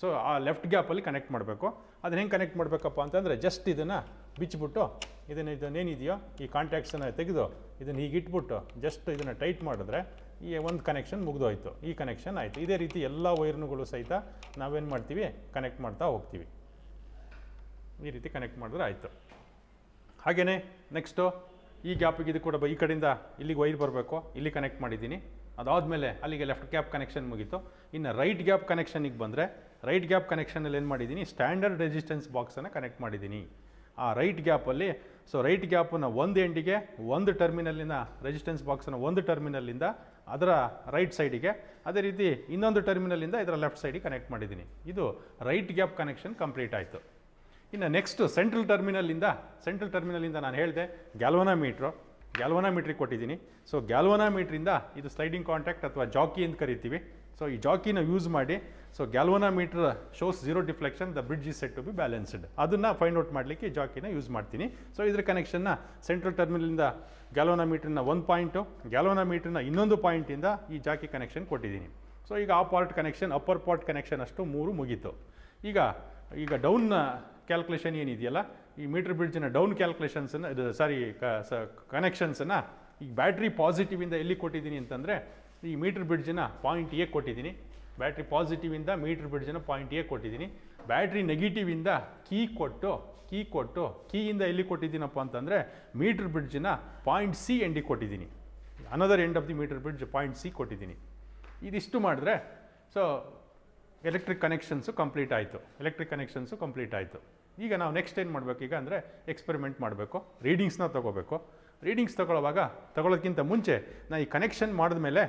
ಸೊ ಆ ಲೆಫ್ಟ್ ಗ್ಯಾಪಲ್ಲಿ ಕನೆಕ್ಟ್ ಮಾಡಬೇಕು ಅದನ್ನ ಹೆಂಗೆ ಕನೆಕ್ಟ್ ಮಾಡಬೇಕಪ್ಪ ಅಂತಂದರೆ ಜಸ್ಟ್ ಇದನ್ನು ಬಿಚ್ಚಿಬಿಟ್ಟು ಇದನ್ನು ಇದನ್ನೇನಿದೆಯೋ ಈ ಕಾಂಟ್ಯಾಕ್ಟ್ಸನ್ನು ತೆಗೆದು ಇದನ್ನು ಹೀಗೆ ಇಟ್ಬಿಟ್ಟು ಜಸ್ಟ್ ಇದನ್ನು ಟೈಟ್ ಮಾಡಿದ್ರೆ ಈ ಒಂದು ಕನೆಕ್ಷನ್ ಮುಗಿದೋಯ್ತು ಈ ಕನೆಕ್ಷನ್ ಆಯಿತು ಇದೇ ರೀತಿ ಎಲ್ಲ ವೈರ್ನುಗಳು ಸಹಿತ ನಾವೇನು ಮಾಡ್ತೀವಿ ಕನೆಕ್ಟ್ ಮಾಡ್ತಾ ಹೋಗ್ತೀವಿ ಈ ರೀತಿ ಕನೆಕ್ಟ್ ಮಾಡಿದ್ರೆ ಆಯಿತು ಹಾಗೆಯೇ ನೆಕ್ಸ್ಟು ಈ ಗ್ಯಾಪಿಗೆ ಇದು ಕೂಡ ಈ ಕಡೆಯಿಂದ ಇಲ್ಲಿಗೆ ವೈರ್ ಬರಬೇಕು ಇಲ್ಲಿ ಕನೆಕ್ಟ್ ಮಾಡಿದ್ದೀನಿ ಅದಾದಮೇಲೆ ಅಲ್ಲಿಗೆ ಲೆಫ್ಟ್ ಗ್ಯಾಪ್ ಕನೆಕ್ಷನ್ ಮುಗೀತು ಇನ್ನು ರೈಟ್ ಗ್ಯಾಪ್ ಕನೆಕ್ಷನಿಗೆ ಬಂದರೆ ರೈಟ್ ಗ್ಯಾಪ್ ಕನೆಕ್ಷನಲ್ಲಿ ಏನು ಮಾಡಿದ್ದೀನಿ ಸ್ಟ್ಯಾಂಡರ್ಡ್ ರೆಸಿಸ್ಟೆನ್ಸ್ ಬಾಕ್ಸನ್ನು ಕನೆಕ್ಟ್ ಮಾಡಿದ್ದೀನಿ ಆ ರೈಟ್ ಗ್ಯಾಪಲ್ಲಿ ಸೊ ರೈಟ್ ಗ್ಯಾಪನ್ನು ಒಂದು ಎಂಡಿಗೆ ಒಂದು ಟರ್ಮಿನಲ್ಲಿನ ರೆಸಿಸ್ಟೆನ್ಸ್ ಬಾಕ್ಸನ್ನು ಒಂದು ಟರ್ಮಿನಲ್ಲಿಂದ ಅದರ ರೈಟ್ ಸೈಡಿಗೆ ಅದೇ ರೀತಿ ಇನ್ನೊಂದು ಟರ್ಮಿನಲ್ಲಿಂದ ಇದರ ಲೆಫ್ಟ್ ಸೈಡಿಗೆ ಕನೆಕ್ಟ್ ಮಾಡಿದ್ದೀನಿ ಇದು ರೈಟ್ ಗ್ಯಾಪ್ ಕನೆಕ್ಷನ್ ಕಂಪ್ಲೀಟ್ ಆಯಿತು ಇನ್ನು ನೆಕ್ಸ್ಟು ಸೆಂಟ್ರಲ್ ಟರ್ಮಿನಲಿಂದ ಸೆಂಟ್ರಲ್ ಟರ್ಮಿನಲಿಂದ ನಾನು ಹೇಳಿದೆ ಗ್ಯಾಲ್ವನಾ ಮೀಟ್ರು ಗ್ಯಾಲ್ವನಾ ಮೀಟ್ರಿಗೆ ಕೊಟ್ಟಿದ್ದೀನಿ ಸೊ ಗ್ಯಾಲ್ವನಾ ಮೀಟ್ರಿಂದ ಇದು ಸ್ಲೈಡಿಂಗ್ ಕಾಂಟ್ಯಾಕ್ಟ್ ಅಥವಾ ಜಾಕಿ ಅಂತ ಕರಿತೀವಿ ಸೊ ಈ ಜಾಕಿನ ಯೂಸ್ ಮಾಡಿ so galvanometer shows zero deflection the bridge is set to be balanced ಅದನ್ನು ಫೈಂಡ್ ಔಟ್ ಮಾಡಲಿಕ್ಕೆ ಜಾಕಿನ ಯೂಸ್ ಮಾಡ್ತೀನಿ ಸೊ ಇದ್ರ ಕನೆಕ್ಷನ್ನ ಸೆಂಟ್ರಲ್ ಟರ್ಮಿನಲಿಂದ ಗ್ಯಾಲೋನಾ ಮೀಟ್ರನ್ನ ಒಂದು ಪಾಯಿಂಟು ಗ್ಯಾಲೋನಾ ಮೀಟ್ರನ್ನ ಇನ್ನೊಂದು ಪಾಯಿಂಟಿಂದ ಈ ಜಾಕಿ ಕನೆಕ್ಷನ್ ಕೊಟ್ಟಿದ್ದೀನಿ ಸೊ ಈಗ ಆ part connection upper part connection ಅಷ್ಟು ಮೂರು ಮುಗೀತು ಈಗ ಈಗ ಡೌನ್ನ ಕ್ಯಾಲ್ಕುಲೇಷನ್ ಏನಿದೆಯಲ್ಲ ಈ ಮೀಟರ್ ಬ್ರಿಡ್ಜಿನ ಡೌನ್ ಕ್ಯಾಲ್ಕುಲೇಷನ್ಸನ್ನು ಇದು ಸಾರಿ ಕನೆಕ್ಷನ್ಸನ್ನು ಈ ಬ್ಯಾಟ್ರಿ ಪಾಸಿಟಿವಿಂದ ಎಲ್ಲಿ ಕೊಟ್ಟಿದ್ದೀನಿ ಅಂತಂದರೆ ಈ ಮೀಟರ್ ಬ್ರಿಡ್ಜನ್ನ ಪಾಯಿಂಟ್ ಎ ಕೊಟ್ಟಿದ್ದೀನಿ ಬ್ಯಾಟ್ರಿ ಪಾಸಿಟಿವಿಂದ ಮೀಟರ್ ಬ್ರಿಡ್ಜಿನ ಪಾಯಿಂಟ್ ಎ ಕೊಟ್ಟಿದ್ದೀನಿ ಬ್ಯಾಟ್ರಿ ನೆಗೆಟಿವಿಂದ ಕೀ ಕೊಟ್ಟು ಕೀ ಕೊಟ್ಟು ಕೀಯಿಂದ ಎಲ್ಲಿ ಕೊಟ್ಟಿದ್ದೀನಪ್ಪ ಅಂತಂದರೆ ಮೀಟರ್ ಬ್ರಿಡ್ಜನ್ನ ಪಾಯಿಂಟ್ ಸಿ ಎಂಡಿಗೆ ಕೊಟ್ಟಿದ್ದೀನಿ another end of the metre bridge point C ಕೊಟ್ಟಿದ್ದೀನಿ ಇದಿಷ್ಟು ಮಾಡಿದ್ರೆ ಸೊ ಎಲೆಕ್ಟ್ರಿಕ್ ಕನೆಕ್ಷನ್ಸು ಕಂಪ್ಲೀಟ್ ಆಯಿತು ಎಲೆಕ್ಟ್ರಿಕ್ ಕನೆಕ್ಷನ್ಸು ಕಂಪ್ಲೀಟ್ ಆಯಿತು ಈಗ ನಾವು ನೆಕ್ಸ್ಟ್ ಏನು ಮಾಡಬೇಕು ಈಗ ಅಂದರೆ ಎಕ್ಸ್ಪೆರಿಮೆಂಟ್ ಮಾಡಬೇಕು ರೀಡಿಂಗ್ಸ್ನ ತೊಗೋಬೇಕು ರೀಡಿಂಗ್ಸ್ ತೊಗೊಳ್ಳುವಾಗ ತಗೊಳೋಕ್ಕಿಂತ ಮುಂಚೆ ನಾನು ಈ ಕನೆಕ್ಷನ್ ಮಾಡಿದ ಮೇಲೆ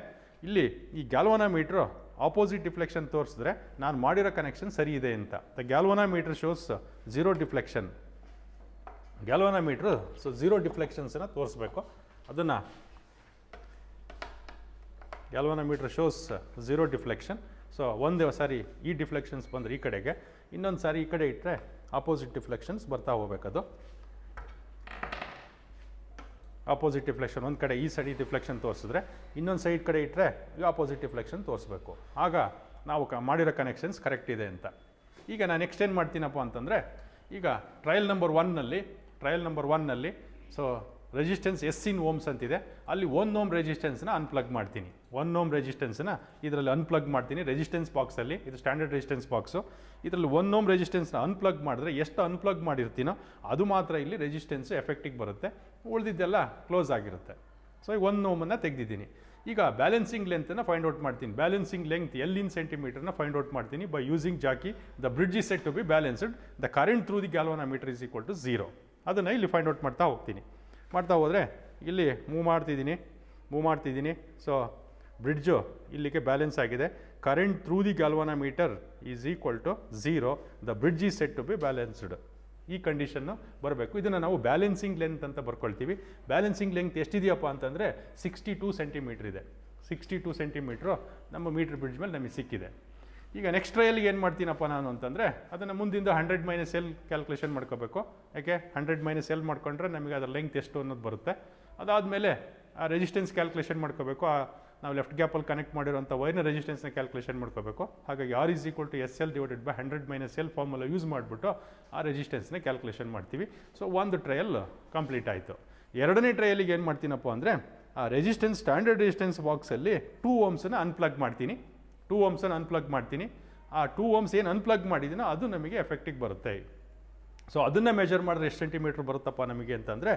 ಇಲ್ಲಿ ಈ ಗ್ಯಾಲ್ವೋನಾ ಮೀಟ್ರು ಆಪೋಸಿಟ್ ಡಿಫ್ಲೆಕ್ಷನ್ ತೋರಿಸಿದ್ರೆ ನಾನು ಮಾಡಿರೋ ಕನೆಕ್ಷನ್ ಸರಿ ಇದೆ ಅಂತ the galvanometer shows zero deflection galvanometer so zero ಡಿಫ್ಲೆಕ್ಷನ್ಸನ್ನು ತೋರಿಸ್ಬೇಕು ಅದನ್ನು galvanometer shows zero deflection so ಒಂದೇ ಸಾರಿ ಈ ಡಿಫ್ಲೆಕ್ಷನ್ಸ್ ಬಂದರೆ ಈ ಕಡೆಗೆ ಇನ್ನೊಂದು ಸಾರಿ ಈ ಕಡೆ ಇಟ್ಟರೆ ಆಪೋಸಿಟ್ ಡಿಫ್ಲೆಕ್ಷನ್ಸ್ ಬರ್ತಾ ಹೋಗಬೇಕದು ಆಪೋಸಿಟ್ ಡಿಫ್ಲೆಕ್ಷನ್ ಒಂದು ಕಡೆ ಈ ಸೈಡ್ ಡಿಫ್ಲೆಕ್ಷನ್ ತೋರಿಸಿದ್ರೆ ಇನ್ನೊಂದು ಸೈಡ್ ಕಡೆ ಇಟ್ಟರೆ ಆಪೋಸಿಟ್ ಡಿಫ್ಲೆಕ್ಷನ್ ತೋರಿಸ್ಬೇಕು ಆಗ ನಾವು ಕ ಮಾಡಿರೋ ಕನೆಕ್ಷನ್ಸ್ ಕರೆಕ್ಟ್ ಇದೆ ಅಂತ ಈಗ ನಾನು ನೆಕ್ಸ್ಟ್ ಏನು ಮಾಡ್ತೀನಪ್ಪ ಅಂತಂದರೆ ಈಗ ಟ್ರಯಲ್ ನಂಬರ್ ಒನ್ನಲ್ಲಿ ಟ್ರಯಲ್ ನಂಬರ್ ಒನ್ನಲ್ಲಿ so resistance S in ohms ಅಂತಿದೆ ಅಲ್ಲಿ ಒನ್ ಓಮ್ ರೆಸಿಸ್ಟೆನ್ಸ್ನ ಅನ್ಪ್ಲಗ್ ಮಾಡ್ತೀನಿ ಒನ್ ಓಮ್ ರೆಸಿಸ್ಟೆನ್ಸ್ನ ಇದರಲ್ಲಿ ಅನ್ಪ್ಲಗ್ ಮಾಡ್ತೀನಿ ರೆಸಿಸ್ಟೆನ್ಸ್ ಬಾಕ್ಸಲ್ಲಿ ಇದು ಸ್ಟ್ಯಾಂಡರ್ಡ್ ರೆಜಿಸ್ಟೆನ್ಸ್ ಬಾಕ್ಸು ಇದರಲ್ಲಿ ಒನ್ ಓಮ್ ರೆಸಿಸ್ಟೆನ್ಸ್ನ ಅನ್ಪ್ಲಗ್ ಮಾಡಿದ್ರೆ ಎಷ್ಟು ಅನ್ಪ್ಲಗ್ ಮಾಡಿರ್ತೀನೋ ಅದು ಮಾತ್ರ ಇಲ್ಲಿ ರೆಜಿಸ್ಟೆನ್ಸ್ ಎಫೆಕ್ಟಿಗೆ ಬರುತ್ತೆ ಉಳಿದಿದ್ದೆಲ್ಲ ಕ್ಲೋಸ್ ಆಗಿರುತ್ತೆ ಸೊ ಈ ಒನ್ ಓಮನ್ನು ತೆಗೆದಿದ್ದೀನಿ ಈಗ ಬ್ಯಾಲೆನ್ಸಿಂಗ್ ಲೆಂತನ್ನು ಫೈಂಡ್ ಔಟ್ ಮಾಡ್ತೀನಿ ಬ್ಯಾಲೆನ್ಸಿಂಗ್ ಲೆಂತ್ ಇನ್ ಸೆಂಟಿಮೀಟರ್ನ ಫೈಂಡ್ ಔಟ್ ಮಾಡ್ತೀನಿ by using jockey the bridge is set to be balanced the current through the galvanometer is equal to zero ಅದನ್ನು ಇಲ್ಲಿ ಫೈಂಡ್ ಔಟ್ ಮಾಡ್ತಾ ಹೋಗ್ತೀನಿ ಮಾಡ್ತಾ ಹೋದರೆ ಇಲ್ಲಿ ಮೂವ್ ಮಾಡ್ತಿದ್ದೀನಿ ಮೂವ್ ಮಾಡ್ತಿದ್ದೀನಿ ಸೊ ಬ್ರಿಡ್ಜು ಇಲ್ಲಿಗೆ ಬ್ಯಾಲೆನ್ಸ್ ಆಗಿದೆ current through the galvanometer is equal to zero the bridge is set to be balanced ಈ ಕಂಡೀಷನ್ನು ಬರಬೇಕು ಇದನ್ನು ನಾವು ಬ್ಯಾಲೆನ್ಸಿಂಗ್ ಲೆಂತ್ ಅಂತ ಬರ್ಕೊಳ್ತೀವಿ ಬ್ಯಾಲೆನ್ಸಿಂಗ್ ಲೆಂತ್ ಎಷ್ಟಿದೆಯಪ್ಪ ಅಂತಂದರೆ ಸಿಕ್ಸ್ಟಿ ಟೂ ಸೆಂಟಿಮೀಟ್ರ್ ಇದೆ ಸಿಕ್ಸ್ಟಿ ಟೂ ಸೆಂಟಿಮೀಟ್ರು ನಮ್ಮ ಮೀಟ್ರ್ ಬ್ರಿಡ್ಜ್ ಮೇಲೆ ನಮಗೆ ಸಿಕ್ಕಿದೆ ಈಗ ನೆಕ್ಸ್ಟ್ ಟ್ರೈಯಲ್ಲಿ ಏನು ಮಾಡ್ತೀನಪ್ಪ ನಾನು ಅಂತಂದರೆ ಅದನ್ನು ಮುಂದಿಂದ ಹಂಡ್ರೆಡ್ ಮೈನಸ್ ಎಲ್ ಕ್ಯಾಲ್ಕುಲೇಷನ್ ಮಾಡ್ಕೋಬೇಕು ಯಾಕೆ ಹಂಡ್ರೆಡ್ ಮೈನಸ್ ಎಲ್ ಮಾಡ್ಕೊಂಡ್ರೆ ನಮಗೆ ಅದರ ಲೆಂತ್ ಎಷ್ಟು ಅನ್ನೋದು ಬರುತ್ತೆ ಅದಾದಮೇಲೆ ಆ ರೆಸಿಸ್ಟೆನ್ಸ್ ಕ್ಯಾಲ್ಕುಲೇಷನ್ ಮಾಡ್ಕೋಬೇಕು ಆ ನಾವು ಲೆಫ್ಟ್ ಗ್ಯಾಪಲ್ಲಿ ಕನೆಕ್ಟ್ ಮಾಡಿರೋಂಥ ವೈರ್ನ ರೆಸಿಸ್ಟೆನ್ಸ್ನ ಕ್ಯಾಲ್ಕುಲೇಷನ್ ಮಾಡ್ಕೋಬೇಕು ಹಾಗಾಗಿ R is equal to S L divided by hundred minus L formula use ಮಾಡಿಬಿಟ್ಟು ಆ ರೆಸಿಸ್ಟೆನ್ಸ್ನ ಕ್ಯಾಲ್ಕುಲೇಷನ್ ಮಾಡ್ತೀವಿ ಸೊ ಒಂದು ಟ್ರಯಲ್ ಕಂಪ್ಲೀಟ್ ಆಯಿತು ಎರಡನೇ ಟ್ರಯಲಿಗೆ ಏನು ಮಾಡ್ತೀನಪ್ಪ ಅಂದರೆ ಆ ರೆಸಿಸ್ಟೆನ್ಸ್ ಸ್ಟ್ಯಾಂಡರ್ಡ್ ರೆಸಿಸ್ಟೆನ್ಸ್ ಬಾಕ್ಸಲ್ಲಿ ಟೂ ಓಮ್ಸನ್ನು ಅನ್ಪ್ಲಗ್ ಮಾಡ್ತೀನಿ ಟೂ ಓಮ್ಸನ್ನು ಅನ್ಪ್ಲಗ್ ಮಾಡ್ತೀನಿ ಆ ಟೂ ಓಮ್ಸ್ ಏನು ಅನ್ಪ್ಲಗ್ ಮಾಡಿದ್ದೀನೋ ಅದು ನಮಗೆ ಎಫೆಕ್ಟಿಗೆ ಬರುತ್ತೆ ಸೊ ಅದನ್ನು ಮೆಜರ್ ಮಾಡಿದ್ರೆ ಎಷ್ಟು ಸೆಂಟಿಮೀಟ್ರ್ ಬರುತ್ತಪ್ಪ ನಮಗೆ ಅಂತಂದರೆ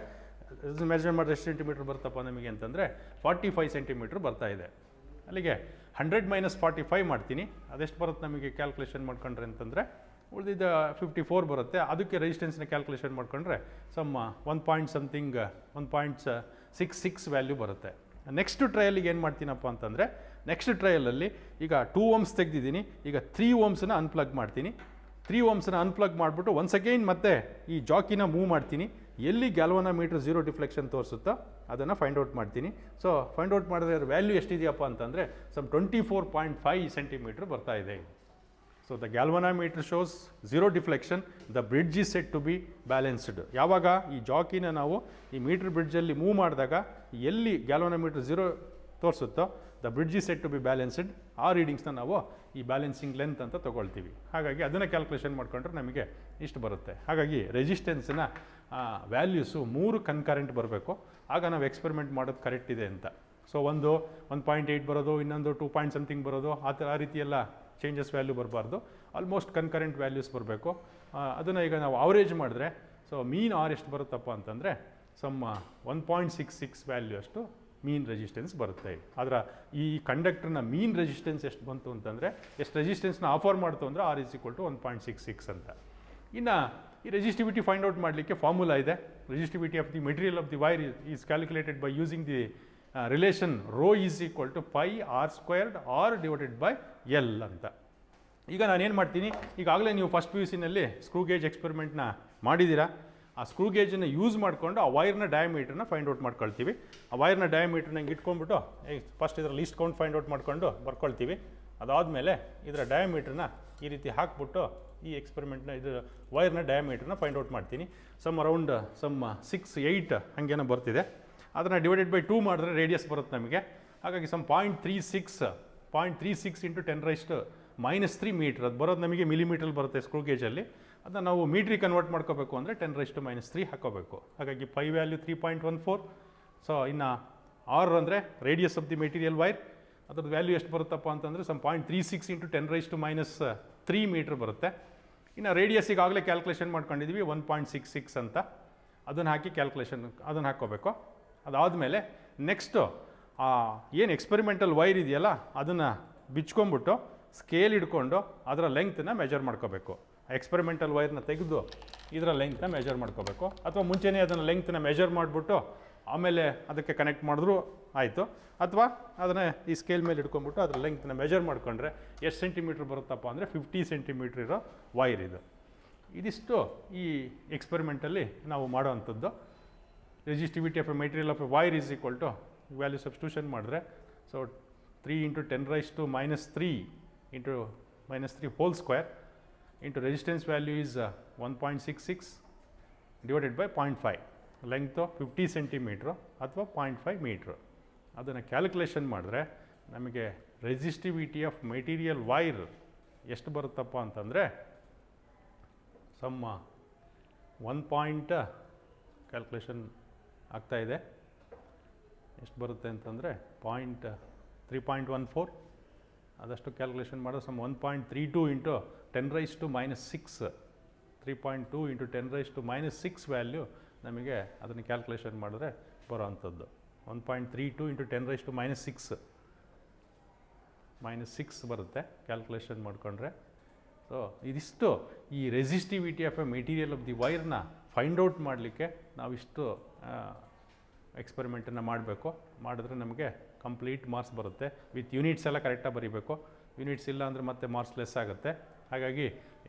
ಮೆಜರ್ ಮಾಡಿದ್ರೆ ಎಷ್ಟು ಸೆಂಟಿಮೀಟ್ರ್ ಬರುತ್ತಪ್ಪ ನಮಗೆ ಅಂತಂದರೆ ಫಾರ್ಟಿ ಫೈವ್ ಸೆಂಟಿಮೀಟ್ರ್ ಬರ್ತಾ ಇದೆ ಅಲ್ಲಿಗೆ ಹಂಡ್ರೆಡ್ ಮೈನಸ್ ಫಾರ್ಟಿ ಫೈವ್ ಮಾಡ್ತೀನಿ ಅದೆಷ್ಟು ಬರುತ್ತೆ ನಮಗೆ ಕ್ಯಾಲ್ಕುಲೇಷನ್ ಮಾಡ್ಕೊಂಡ್ರೆ ಅಂತಂದರೆ ಉಳಿದಿದ್ದ ಫಿಫ್ಟಿ ಫೋರ್ ಬರುತ್ತೆ ಅದಕ್ಕೆ ರೆಜಿಸ್ಟೆನ್ಸ್ನ ಕ್ಯಾಲ್ಕುಲೇಷನ್ ಮಾಡ್ಕೊಂಡ್ರೆ some one point something one points six six value ಬರುತ್ತೆ ನೆಕ್ಸ್ಟ್ ಟ್ರಯಲಿಗೆ ಏನು ಮಾಡ್ತೀನಪ್ಪ ಅಂತಂದರೆ ನೆಕ್ಸ್ಟ್ ಟ್ರಯಲಲ್ಲಿ ಈಗ ಟೂ ಓಮ್ಸ್ ತೆಗೆದಿದ್ದೀನಿ ಈಗ ತ್ರೀ ಓಮ್ಸನ್ನ ಅನ್ಪ್ಲಗ್ ಮಾಡ್ತೀನಿ ತ್ರೀ ಓಮ್ಸನ್ನ ಅನ್ಪ್ಲಗ್ ಮಾಡಿಬಿಟ್ಟು ಒನ್ಸ್ ಅಗೈನ್ ಮತ್ತೆ ಈ ಜಾಕಿನ ಮೂವ್ ಮಾಡ್ತೀನಿ ಎಲ್ಲಿ ಗ್ಯಾಲ್ವನ ಮೀಟರ್ ಝೀರೋ ಡಿಫ್ಲೆಕ್ಷನ್ ತೋರಿಸುತ್ತೋ ಅದನ್ನು ಫೈಂಡ್ ಔಟ್ ಮಾಡ್ತೀನಿ ಸೊ ಫೈಂಡ್ ಔಟ್ ಮಾಡಿದ್ರೆ ವ್ಯಾಲ್ಯೂ ಎಷ್ಟಿದೆಯಪ್ಪ ಅಂತಂದರೆ some twenty four point five centimetre ಬರ್ತಾ ಇದೆ so the galvanometer shows zero deflection the bridge is set to be balanced ಯಾವಾಗ ಈ ಜಾಕಿನ ನಾವು ಈ ಮೀಟ್ರ್ ಬ್ರಿಡ್ಜಲ್ಲಿ ಮೂವ್ ಮಾಡಿದಾಗ ಎಲ್ಲಿ ಗ್ಯಾಲ್ವನ ಮೀಟರ್ ಝೀರೋ ತೋರಿಸುತ್ತೋ the bridge is set to be balanced ಆ ರೀಡಿಂಗ್ಸ್ನ ನಾವು ಈ ಬ್ಯಾಲೆನ್ಸಿಂಗ್ ಲೆಂತ್ ಅಂತ ತೊಗೊಳ್ತೀವಿ ಹಾಗಾಗಿ ಅದನ್ನು ಕ್ಯಾಲ್ಕುಲೇಷನ್ ಮಾಡಿಕೊಂಡ್ರೆ ನಮಗೆ ಇಷ್ಟು ಬರುತ್ತೆ ಹಾಗಾಗಿ ರೆಜಿಸ್ಟೆನ್ಸಿನ ವ್ಯಾಲ್ಯೂಸು ಮೂರು ಕನ್ಕರೆಂಟ್ ಬರಬೇಕು ಆಗ ನಾವು ಎಕ್ಸ್ಪೆರಿಮೆಂಟ್ ಮಾಡೋದು ಕರೆಕ್ಟ್ ಇದೆ ಅಂತ ಸೊ ಒಂದು ಒನ್ ಪಾಯಿಂಟ್ ಏಯ್ಟ್ ಬರೋದು ಇನ್ನೊಂದು ಟೂ ಪಾಯಿಂಟ್ ಸಮಥಿಂಗ್ ಬರೋದು ಆ ಥರ ಆ ರೀತಿಯೆಲ್ಲ ಚೇಂಜಸ್ ವ್ಯಾಲ್ಯೂ ಬರಬಾರ್ದು ಆಲ್ಮೋಸ್ಟ್ ಕನ್ಕರೆಂಟ್ ವ್ಯಾಲ್ಯೂಸ್ ಬರಬೇಕು ಅದನ್ನು ಈಗ ನಾವು ಆವರೇಜ್ ಮಾಡಿದ್ರೆ ಸೊ ಮೀನ್ ಆರ್ ಎಷ್ಟು ಬರುತ್ತಪ್ಪ ಅಂತಂದರೆ some one point six six value ಅಷ್ಟು ಮೀನ್ ರೆಸಿಸ್ಟೆನ್ಸ್ ಬರುತ್ತೆ ಆದರೆ ಈ ಕಂಡಕ್ಟರ್ನ ಮೀನ್ ರೆಸಿಸ್ಟೆನ್ಸ್ ಎಷ್ಟು ಬಂತು ಅಂತಂದರೆ ಎಷ್ಟು ರೆಸಿಸ್ಟೆನ್ಸ್ನ ಆಫರ್ ಮಾಡ್ತು ಅಂದರೆ R is equal to one point six six ಅಂತ ಇನ್ನು ಈ ರೆಜಿಸ್ಟಿವಿಟಿ ಫೈಂಡ್ ಔಟ್ ಮಾಡಲಿಕ್ಕೆ ಫಾರ್ಮುಲಾ ಇದೆ resistivity of the material of the wire is calculated by using the relation rho is equal to pi r squared R divided by L ಅಂತ ಈಗ ನಾನು ಏನು ಮಾಡ್ತೀನಿ ಈಗಾಗಲೇ ನೀವು ಫಸ್ಟ್ ಪಿ ಯು ಸಿನಲ್ಲಿ ಸ್ಕ್ರೂ ಗೇಜ್ ಎಕ್ಸ್ಪೆರಿಮೆಂಟ್ನ ಮಾಡಿದ್ದೀರಾ ಆ ಸ್ಕ್ರೂ ಗೇಜನ್ನು ಯೂಸ್ ಮಾಡಿಕೊಂಡು ಆ ವೈರ್ನ ಡಯಾಮೀಟ್ರನ್ನ ಫೈಂಡ್ ಔಟ್ ಮಾಡ್ಕೊಳ್ತೀವಿ ಆ ವೈರ್ನ ಡಯಾಮೀಟ್ರನ್ನ ಹಿಂಗೆ ಇಟ್ಕೊಂಡ್ಬಿಟ್ಟು ಫಸ್ಟ್ ಇದರಲ್ಲಿ ಲೀಸ್ಟ್ ಕೌಂಟ್ ಫೈಂಡ್ ಔಟ್ ಮಾಡ್ಕೊಂಡು ಬರ್ಕೊಳ್ತೀವಿ ಅದಾದಮೇಲೆ ಇದರ ಡಯಾಮೀಟ್ರನ್ನ ಈ ರೀತಿ ಹಾಕ್ಬಿಟ್ಟು ಈ ಎಕ್ಸ್ಪೆರಿಮೆಂಟ್ನ ಇದು ವೈರ್ನ ಡಯಾಮೀಟ್ರನ್ನ ಫೈಂಡ್ ಔಟ್ ಮಾಡ್ತೀನಿ some around some six eight ಹಾಗೇನೋ ಬರ್ತಿದೆ ಅದನ್ನು ಡಿವೈಡೆಡ್ ಬೈ ಟೂ ಮಾಡಿದ್ರೆ ರೇಡಿಯಸ್ ಬರುತ್ತೆ ನಮಗೆ ಹಾಗಾಗಿ some point three six point three six into ten raised minus three metre ಅದು ಬರೋದು ನಮಗೆ ಮಿಲಿಮೀಟ್ರಲ್ಲಿ ಬರುತ್ತೆ ಸ್ಕ್ರೂ ಗೇಜಲ್ಲಿ ಅದನ್ನು ನಾವು ಮೀಟ್ರಿಗೆ ಕನ್ವರ್ಟ್ ಮಾಡ್ಕೋಬೇಕು ಅಂದರೆ ten raise to minus three ಹಾಕೋಬೇಕು ಹಾಗಾಗಿ pi value three point one four so ಇನ್ನು ಆರ್ ಅಂದರೆ radius of the material wire ಅದ್ರದ್ದು ವ್ಯಾಲ್ಯೂ ಎಷ್ಟು ಬರುತ್ತಪ್ಪ ಅಂತಂದರೆ some point three six into ten raise minus three metre ಬರುತ್ತೆ ಇನ್ನು ರೇಡಿಯಸ್ಸಿಗೆ ಆಗಲೇ ಕ್ಯಾಲ್ಕುಲೇಷನ್ ಮಾಡ್ಕೊಂಡಿದ್ವಿ ಒನ್ ಪಾಯಿಂಟ್ ಸಿಕ್ಸ್ ಸಿಕ್ಸ್ ಅಂತ ಅದನ್ನು ಹಾಕಿ ಕ್ಯಾಲ್ಕುಲೇಷನ್ ಅದನ್ನು ಹಾಕ್ಕೋಬೇಕು ಅದಾದಮೇಲೆ ನೆಕ್ಸ್ಟು ಏನು ಎಕ್ಸ್ಪೆರಿಮೆಂಟಲ್ ವೈರ್ ಇದೆಯಲ್ಲ ಅದನ್ನು ಬಿಚ್ಕೊಂಬಿಟ್ಟು ಸ್ಕೇಲ್ ಹಿಡ್ಕೊಂಡು ಅದರ ಲೆಂಗ್ತನ್ನು ಮೆಜರ್ ಮಾಡ್ಕೋಬೇಕು ಎಕ್ಸ್ಪೆರಿಮೆಂಟಲ್ ವೈರ್ನ ತೆಗೆದು ಇದರ ಲೆಂತ್ನ ಮೆಜರ್ ಮಾಡ್ಕೋಬೇಕು ಅಥವಾ ಮುಂಚೆನೇ ಅದನ್ನು ಲೆಂತ್ನ ಮೆಜರ್ ಮಾಡಿಬಿಟ್ಟು ಆಮೇಲೆ ಅದಕ್ಕೆ ಕನೆಕ್ಟ್ ಮಾಡಿದ್ರು ಆಯಿತು ಅಥವಾ ಅದನ್ನು ಈ ಸ್ಕೇಲ್ ಮೇಲೆ ಇಟ್ಕೊಂಡ್ಬಿಟ್ಟು ಅದರ ಲೆಂತ್ನ ಮೆಜರ್ ಮಾಡಿಕೊಂಡ್ರೆ ಎಷ್ಟು ಸೆಂಟಿಮೀಟ್ರ್ ಬರುತ್ತಪ್ಪ ಅಂದರೆ ಫಿಫ್ಟಿ ಸೆಂಟಿಮೀಟ್ರ್ ಇರೋ ವೈರ್ ಇದು ಇದಿಷ್ಟು ಈ ಎಕ್ಸ್ಪೆರಿಮೆಂಟಲ್ಲಿ ನಾವು ಮಾಡೋವಂಥದ್ದು resistivity of a material of a wire is equal to value substitution ಮಾಡಿದ್ರೆ so three into ten raise to minus three into minus three whole square into value is into resistance value is 1.66 uh, divided by 0.5 length 50 centimetre ಅಥವಾ five metre ಅದನ್ನು calculation ಮಾಡಿದ್ರೆ ನಮಗೆ resistivity of material wire ಎಷ್ಟು ಬರುತ್ತಪ್ಪ ಅಂತಂದರೆ ಸಮ one point calculation ಆಗ್ತಾ ಇದೆ ಎಷ್ಟು ಬರುತ್ತೆ ಅಂತಂದರೆ point three point one four ಆದಷ್ಟು ಕ್ಯಾಲ್ಕುಲೇಷನ್ ಮಾಡೋ some one point three two into ten raise to minus six three point two into ten raise to minus six value ನಮಗೆ ಅದನ್ನು ಕ್ಯಾಲ್ಕುಲೇಷನ್ ಮಾಡಿದ್ರೆ ಬರೋ ಅಂಥದ್ದು one point three two into ten raise to minus six minus six ಬರುತ್ತೆ calculation ಮಾಡಿಕೊಂಡ್ರೆ so ಇದಿಷ್ಟು ಈ resistivity of a material of the ವೈರ್ನ ಫೈಂಡ್ ಔಟ್ ಮಾಡಲಿಕ್ಕೆ ನಾವಿಷ್ಟು ಎಕ್ಸ್ಪೆರಿಮೆಂಟನ್ನು ಮಾಡಬೇಕು ಮಾಡಿದ್ರೆ ನಮಗೆ ಕಂಪ್ಲೀಟ್ ಮಾರ್ಕ್ಸ್ ಬರುತ್ತೆ ವಿತ್ ಯೂನಿಟ್ಸ್ ಎಲ್ಲ ಕರೆಕ್ಟಾಗಿ ಬರೀಬೇಕು ಯೂನಿಟ್ಸ್ ಇಲ್ಲ ಅಂದರೆ ಮತ್ತೆ ಮಾರ್ಕ್ಸ್ ಲೆಸ್ ಆಗುತ್ತೆ ಹಾಗಾಗಿ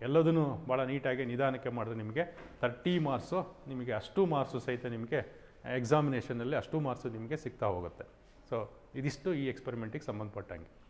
ಎಲ್ಲದನ್ನು ಭಾಳ ನೀಟಾಗಿ ನಿಧಾನಕ್ಕೆ ಮಾಡಿದ್ರೆ ನಿಮಗೆ ತರ್ಟಿ ಮಾರ್ಕ್ಸು ನಿಮಗೆ ಅಷ್ಟು ಮಾರ್ಕ್ಸು ಸಹಿತ ನಿಮಗೆ ಎಕ್ಸಾಮಿನೇಷನಲ್ಲಿ ಅಷ್ಟು ಮಾರ್ಕ್ಸು ನಿಮಗೆ ಸಿಗ್ತಾ ಹೋಗುತ್ತೆ ಸೊ ಇದಿಷ್ಟು ಈ ಎಕ್ಸ್ಪೆರಿಮೆಂಟಿಗೆ ಸಂಬಂಧಪಟ್ಟಂಗೆ